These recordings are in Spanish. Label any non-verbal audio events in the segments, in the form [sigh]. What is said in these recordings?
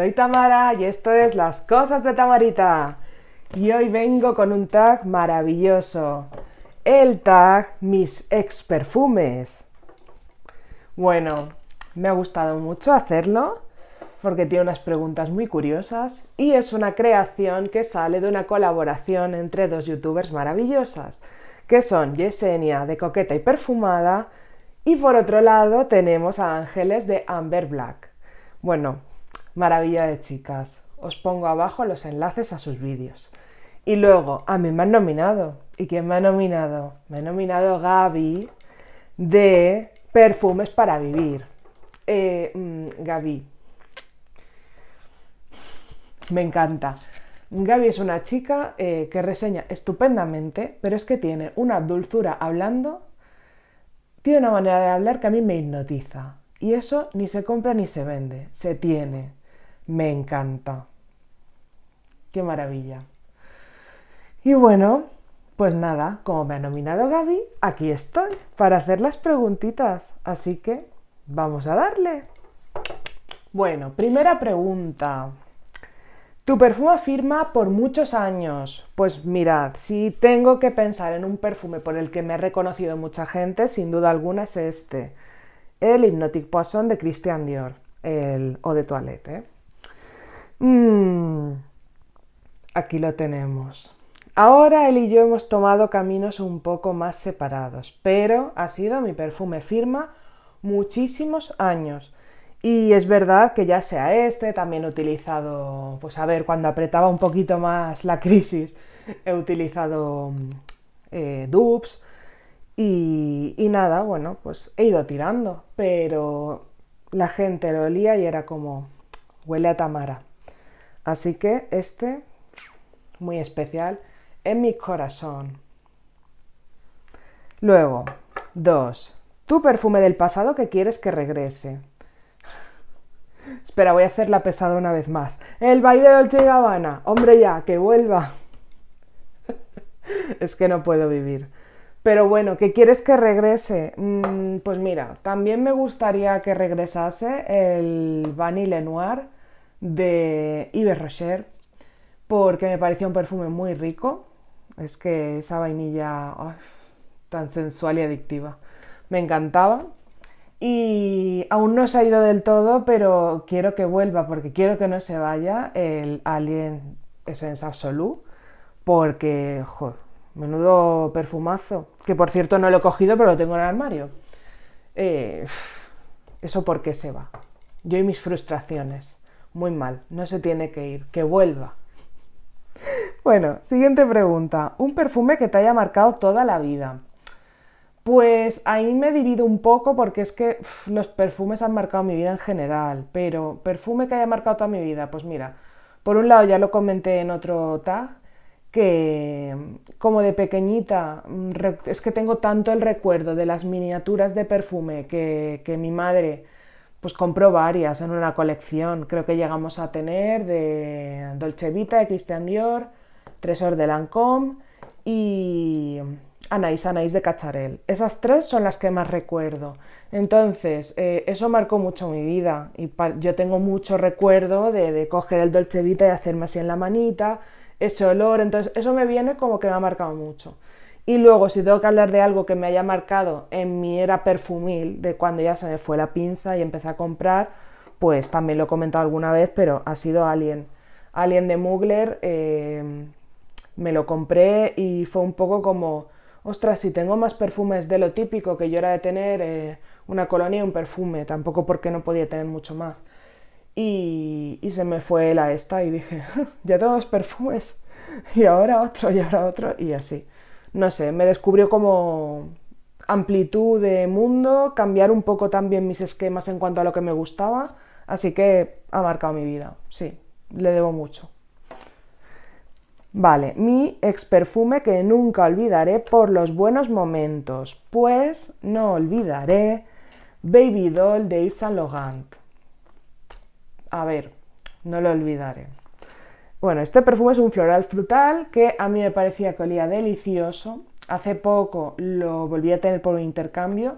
soy Tamara y esto es Las Cosas de Tamarita. Y hoy vengo con un tag maravilloso. El tag Mis ex perfumes. Bueno, me ha gustado mucho hacerlo porque tiene unas preguntas muy curiosas y es una creación que sale de una colaboración entre dos youtubers maravillosas, que son Yesenia de Coqueta y Perfumada y por otro lado tenemos a Ángeles de Amber Black. Bueno, Maravilla de chicas. Os pongo abajo los enlaces a sus vídeos. Y luego, a mí me han nominado. ¿Y quién me ha nominado? Me ha nominado Gaby de Perfumes para Vivir. Eh, mm, Gaby. Me encanta. Gaby es una chica eh, que reseña estupendamente, pero es que tiene una dulzura hablando, tiene una manera de hablar que a mí me hipnotiza. Y eso ni se compra ni se vende, se tiene me encanta. Qué maravilla. Y bueno, pues nada, como me ha nominado Gaby, aquí estoy para hacer las preguntitas. Así que vamos a darle. Bueno, primera pregunta. Tu perfume firma por muchos años. Pues mirad, si tengo que pensar en un perfume por el que me ha reconocido mucha gente, sin duda alguna es este. El Hypnotic Poisson de Christian Dior, el o de Toilette. ¿eh? Mm, aquí lo tenemos. Ahora él y yo hemos tomado caminos un poco más separados, pero ha sido mi perfume firma muchísimos años. Y es verdad que ya sea este, también he utilizado, pues a ver, cuando apretaba un poquito más la crisis, he utilizado eh, dupes y, y, nada, bueno, pues he ido tirando, pero la gente lo olía y era como, huele a Tamara. Así que este, muy especial, en mi corazón. Luego, dos. Tu perfume del pasado que quieres que regrese. Espera, voy a hacerla pesada una vez más. El baile de Dolce Gabbana. Hombre ya, que vuelva. [laughs] es que no puedo vivir. Pero bueno, ¿qué quieres que regrese? Mm, pues mira, también me gustaría que regresase el Vanille Noir de Yves Rocher porque me parecía un perfume muy rico. Es que esa vainilla tan sensual y adictiva. Me encantaba. Y aún no se ha ido del todo, pero quiero que vuelva porque quiero que no se vaya el Alien Essence Absolu porque, joder, menudo perfumazo. Que por cierto no lo he cogido, pero lo tengo en el armario. Eh, eso porque se va. Yo y mis frustraciones muy mal, no se tiene que ir, que vuelva. Bueno, siguiente pregunta. Un perfume que te haya marcado toda la vida. Pues ahí me divido un poco porque es que los perfumes han marcado mi vida en general, pero perfume que haya marcado toda mi vida, pues mira, por un lado ya lo comenté en otro tag, que mm, como de pequeñita, mm, es que tengo tanto el recuerdo de las miniaturas de perfume que, que mi madre pues compró varias en una colección. Creo que llegamos a tener de Dolce Vita, de Christian Dior, Tresor de Lancôme y Anaís, Anais de Cacharel. Esas tres son las que más recuerdo. Entonces, eh, eso marcó mucho mi vida y yo tengo mucho recuerdo de, de, coger el Dolce Vita y hacerme así en la manita, ese olor, entonces eso me viene como que me ha marcado mucho. Y luego, si tengo que hablar de algo que me haya marcado en mi era perfumil, de cuando ya se me fue la pinza y empecé a comprar, pues también lo he comentado alguna vez, pero ha sido Alien. Alien de Mugler, eh, me lo compré y fue un poco como, ostras, si tengo más perfumes de lo típico que yo era de tener eh, una colonia y un perfume, tampoco porque no podía tener mucho más. Y, y se me fue la esta y dije, [laughs] ya tengo dos perfumes, [laughs] y ahora otro, y ahora otro, y así no sé, me descubrió como amplitud de mundo, cambiar un poco también mis esquemas en cuanto a lo que me gustaba, así que ha marcado mi vida, sí, le debo mucho. Vale, mi ex perfume que nunca olvidaré por los buenos momentos, pues no olvidaré Baby Doll de Yves Saint A ver, no lo olvidaré. Bueno, este perfume es un floral frutal que a mí me parecía que olía delicioso. Hace poco lo volví a tener por un intercambio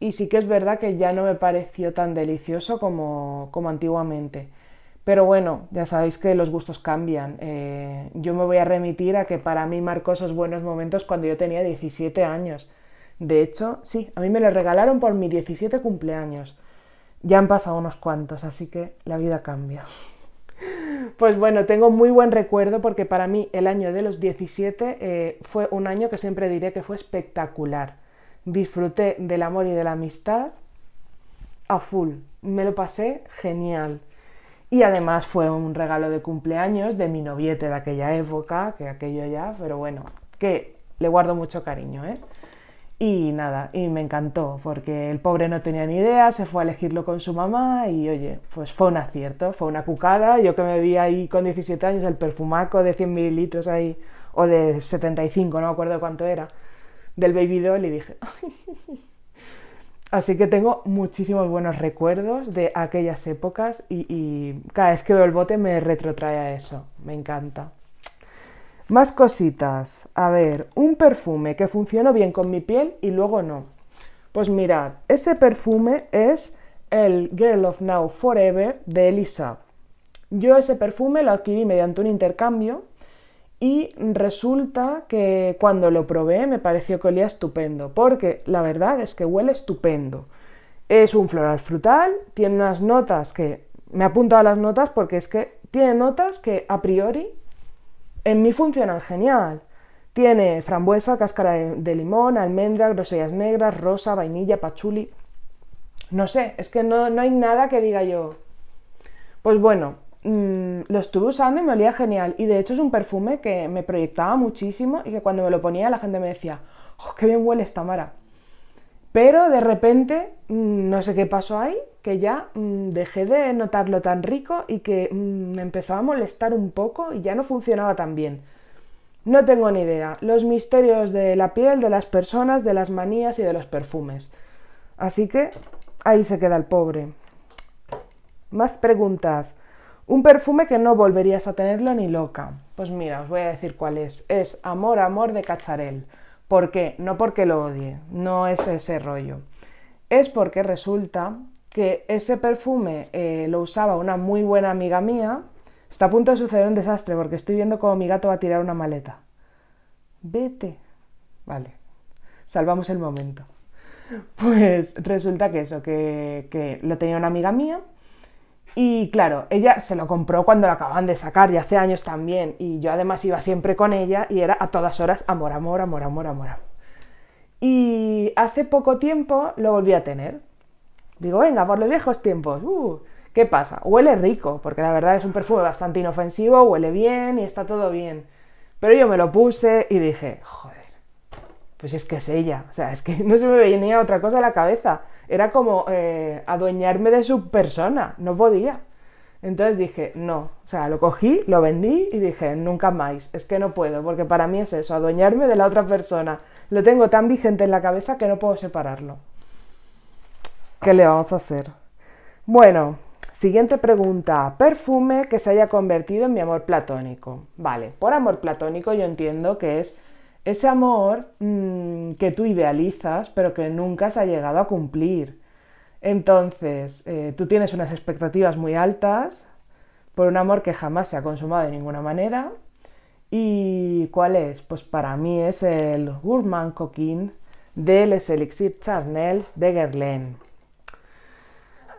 y sí que es verdad que ya no me pareció tan delicioso como, como antiguamente. Pero bueno, ya sabéis que los gustos cambian. Eh, yo me voy a remitir a que para mí marcó esos buenos momentos cuando yo tenía 17 años. De hecho, sí, a mí me lo regalaron por mi 17 cumpleaños. Ya han pasado unos cuantos, así que la vida cambia. Pues bueno, tengo muy buen recuerdo porque para mí el año de los 17 eh, fue un año que siempre diré que fue espectacular. Disfruté del amor y de la amistad a full. Me lo pasé genial. Y además fue un regalo de cumpleaños de mi noviete de aquella época, que aquello ya, pero bueno, que le guardo mucho cariño, ¿eh? Y nada, y me encantó, porque el pobre no tenía ni idea, se fue a elegirlo con su mamá y oye, pues fue un acierto, fue una cucada. Yo que me vi ahí con 17 años, el perfumaco de 100 mililitros ahí, o de 75, no me acuerdo cuánto era, del Baby Doll y dije... Así que tengo muchísimos buenos recuerdos de aquellas épocas y, y cada vez que veo el bote me retrotrae a eso, me encanta. Más cositas. A ver, un perfume que funcionó bien con mi piel y luego no. Pues mirad, ese perfume es el Girl of Now Forever de Elisa. Yo ese perfume lo adquirí mediante un intercambio y resulta que cuando lo probé me pareció que olía estupendo, porque la verdad es que huele estupendo. Es un floral frutal, tiene unas notas que... Me apunto a las notas porque es que tiene notas que a priori en mí funcionan genial. Tiene frambuesa, cáscara de limón, almendra, grosellas negras, rosa, vainilla, pachuli. No sé, es que no, hay nada que diga yo. Pues bueno, mm, lo estuve usando y me olía genial. Y de hecho es un perfume que me proyectaba muchísimo y que cuando me lo ponía la gente me decía, oh, qué bien huele esta mara! Pero de repente, mm, no sé qué pasó ahí, que ya mm, dejé de notarlo tan rico y que mm, me empezó a molestar un poco y ya no funcionaba tan bien. No tengo ni idea. Los misterios de la piel, de las personas, de las manías y de los perfumes. Así que ahí se queda el pobre. Más preguntas. Un perfume que no volverías a tenerlo ni loca. Pues mira, os voy a decir cuál es. Es Amor, Amor de Cacharel. ¿Por qué? No porque lo odie, no es ese rollo. Es porque resulta que ese perfume eh, lo usaba una muy buena amiga mía. Está a punto de suceder un desastre porque estoy viendo cómo mi gato va a tirar una maleta. Vete. Vale, salvamos el momento. [laughs] Pues resulta que eso, que lo tenía una amiga mía y claro, ella se lo compró cuando lo acababan de sacar, y hace años también. Y yo además iba siempre con ella y era a todas horas amor, amor, amor, amor, amor. Y hace poco tiempo lo volví a tener. Digo, venga, por los viejos tiempos. Uh, ¿Qué pasa? Huele rico, porque la verdad es un perfume bastante inofensivo, huele bien y está todo bien. Pero yo me lo puse y dije, joder pues es que es ella, o sea, es que [laughs] no se me venía otra cosa a la cabeza, era como eh, adueñarme de su persona, no podía. Entonces dije, no, o sea, lo cogí, lo vendí y dije, nunca más, es que no puedo, porque para mí es eso, adueñarme de la otra persona. Lo tengo tan vigente en la cabeza que no puedo separarlo. ¿Qué le vamos a hacer? Bueno, siguiente pregunta. Perfume que se haya convertido en mi amor platónico. Vale, por amor platónico yo entiendo que es ese amor mm, que tú idealizas pero que nunca se ha llegado a cumplir. Entonces, eh, tú tienes unas expectativas muy altas por un amor que jamás se ha consumado de ninguna manera. ¿Y cuál es? Pues para mí es el Gourmand Coquin de Les Elixir Charnels de Guerlain.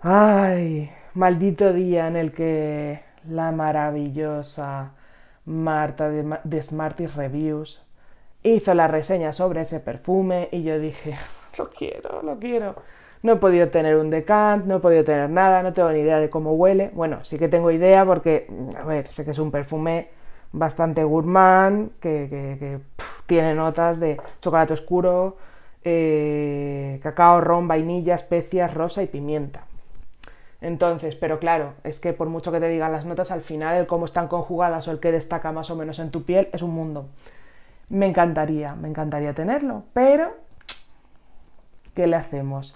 ¡Ay! Maldito día en el que la maravillosa Marta de, de Reviews hizo la reseña sobre ese perfume y yo dije, lo quiero, lo quiero. No he podido tener un decant, no he podido tener nada, no tengo ni idea de cómo huele. Bueno, sí que tengo idea porque, mm, a ver, sé que es un perfume bastante gourmand, que, tiene notas de chocolate oscuro, eh, cacao, ron, vainilla, especias, rosa y pimienta. Entonces, pero claro, es que por mucho que te digan las notas, al final el cómo están conjugadas o el que destaca más o menos en tu piel es un mundo. Me encantaría, me encantaría tenerlo, pero ¿qué le hacemos?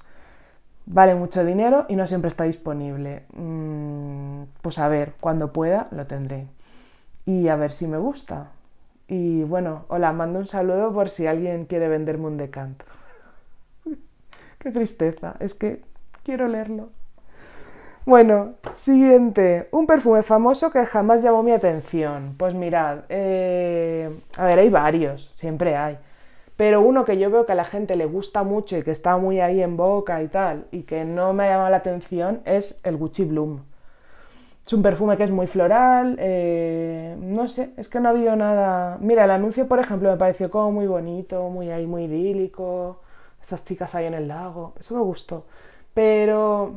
Vale mucho dinero y no siempre está disponible. Mm, pues a ver, cuando pueda lo tendré. Y a ver si me gusta. Y bueno, hola, mando un saludo por si alguien quiere venderme un decanto. [laughs] Qué tristeza, es que quiero leerlo. Bueno, siguiente. Un perfume famoso que jamás llamó mi atención. Pues mirad, eh, a ver, hay varios, siempre hay. Pero uno que yo veo que a la gente le gusta mucho y que está muy ahí en boca y tal, y que no me ha llamado la atención, es el Gucci Bloom. Es un perfume que es muy floral, eh, no sé, es que no ha habido nada... Mira, el anuncio, por ejemplo, me pareció como muy bonito, muy ahí, muy idílico, esas chicas ahí en el lago, eso me gustó. Pero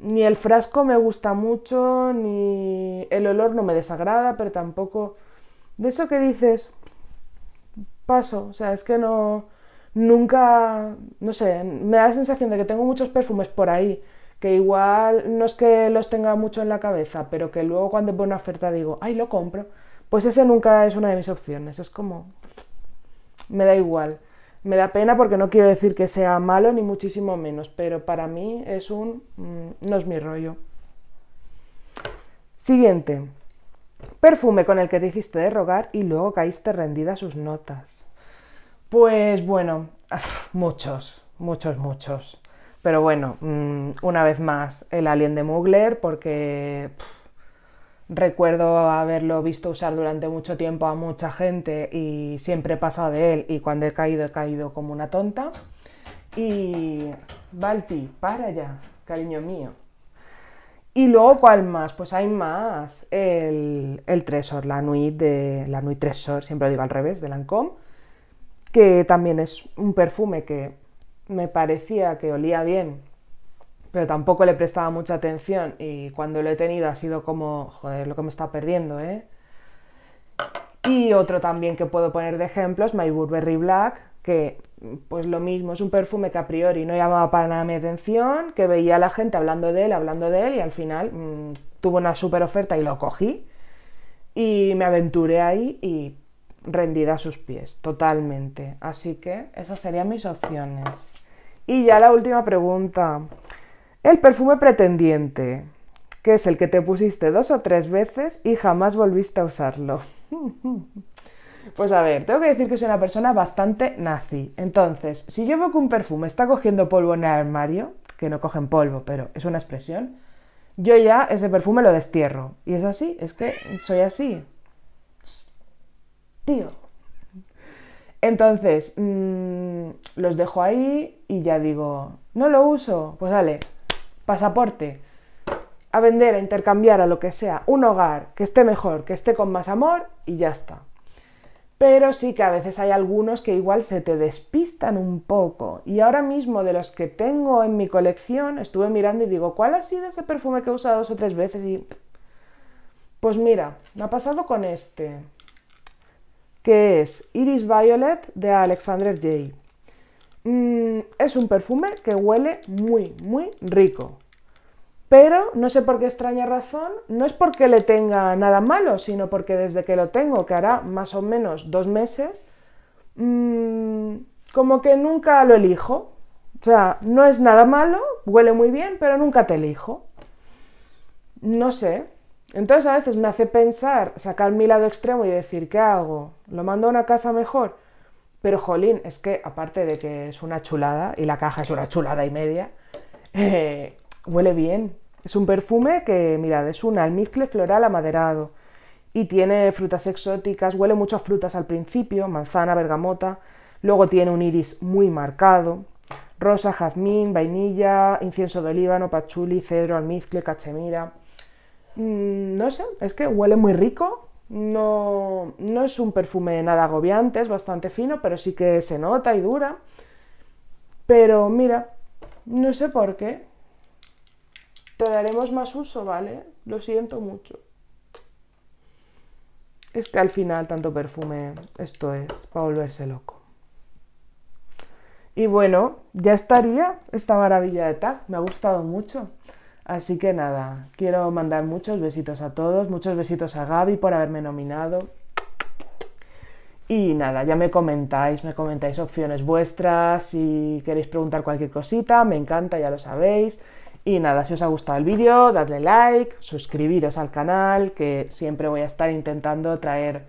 ni el frasco me gusta mucho, ni el olor no me desagrada, pero tampoco... De eso que dices, paso, o sea, es que no... Nunca, no sé, me da la sensación de que tengo muchos perfumes por ahí, que igual no es que los tenga mucho en la cabeza, pero que luego cuando veo una oferta digo, ay, lo compro, pues ese nunca es una de mis opciones, es como, me da igual. Me da pena porque no quiero decir que sea malo ni muchísimo menos, pero para mí es un... Mm, no es mi rollo. Siguiente. Perfume con el que te de rogar y luego caíste rendida sus notas. Pues bueno, muchos, muchos, muchos. Pero bueno, mm, una vez más, el alien de Mugler, porque... Recuerdo haberlo visto usar durante mucho tiempo a mucha gente y siempre he pasado de él y cuando he caído he caído como una tonta. Y Balti, para ya, cariño mío. Y luego, ¿cuál más? Pues hay más. El, el Tresor, la Nuit de. La Nuit Tresor, siempre lo digo al revés, de Lancôme, que también es un perfume que me parecía que olía bien pero tampoco le prestaba mucha atención y cuando lo he tenido ha sido como, joder, lo que me está perdiendo, ¿eh? Y otro también que puedo poner de ejemplo es My Burberry Black, que pues lo mismo, es un perfume que a priori no llamaba para nada mi atención, que veía a la gente hablando de él, hablando de él y al final mm, tuvo una super oferta y lo cogí y me aventuré ahí y rendida a sus pies, totalmente. Así que esas serían mis opciones. Y ya la última pregunta. El perfume pretendiente, que es el que te pusiste dos o tres veces y jamás volviste a usarlo. [laughs] Pues a ver, tengo que decir que soy una persona bastante nazi. Entonces, si llevo que un perfume está cogiendo polvo en el armario, que no cogen polvo, pero es una expresión, yo ya ese perfume lo destierro. Y es así, es que soy así. Tío. Entonces, mm, los dejo ahí y ya digo, no lo uso, pues dale, pasaporte, a vender, a intercambiar, a lo que sea, un hogar que esté mejor, que esté con más amor y ya está. Pero sí que a veces hay algunos que igual se te despistan un poco. Y ahora mismo de los que tengo en mi colección, estuve mirando y digo, ¿cuál ha sido ese perfume que he usado dos o tres veces? Y pues mira, me ha pasado con este, que es Iris Violet de Alexander Jay. Es un perfume que huele muy, muy rico. Pero no sé por qué extraña razón, no es porque le tenga nada malo, sino porque desde que lo tengo, que hará más o menos dos meses, mm, como que nunca lo elijo. O sea, no es nada malo, huele muy bien, pero nunca te elijo. No sé. Entonces a veces me hace pensar, sacar mi lado extremo y decir, ¿qué hago? ¿Lo mando a una casa mejor? Pero jolín, es que aparte de que es una chulada, y la caja es una chulada y media, eh, huele bien. Es un perfume que, mirad, es un almizcle floral amaderado y tiene frutas exóticas, huele mucho a frutas al principio, manzana, bergamota, luego tiene un iris muy marcado, rosa, jazmín, vainilla, incienso de olíbano, pachuli, cedro, almizcle, cachemira. Mm, no sé, es que huele muy rico no, no es un perfume nada agobiante, es bastante fino, pero sí que se nota y dura. Pero mira, no sé por qué. Te daremos más uso, ¿vale? Lo siento mucho. Es que al final tanto perfume, esto es, para volverse loco. Y bueno, ya estaría esta maravilla de tag. Me ha gustado mucho. Así que nada, quiero mandar muchos besitos a todos, muchos besitos a Gaby por haberme nominado. Y nada, ya me comentáis, me comentáis opciones vuestras, si queréis preguntar cualquier cosita, me encanta, ya lo sabéis. Y nada, si os ha gustado el vídeo, dadle like, suscribiros al canal, que siempre voy a estar intentando traer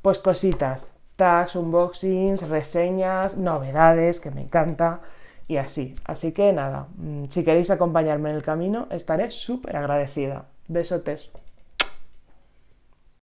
pues cositas, tags, unboxings, reseñas, novedades, que me encanta y así. Así que nada, mm, si queréis acompañarme en el camino, estaré súper agradecida. Besotes.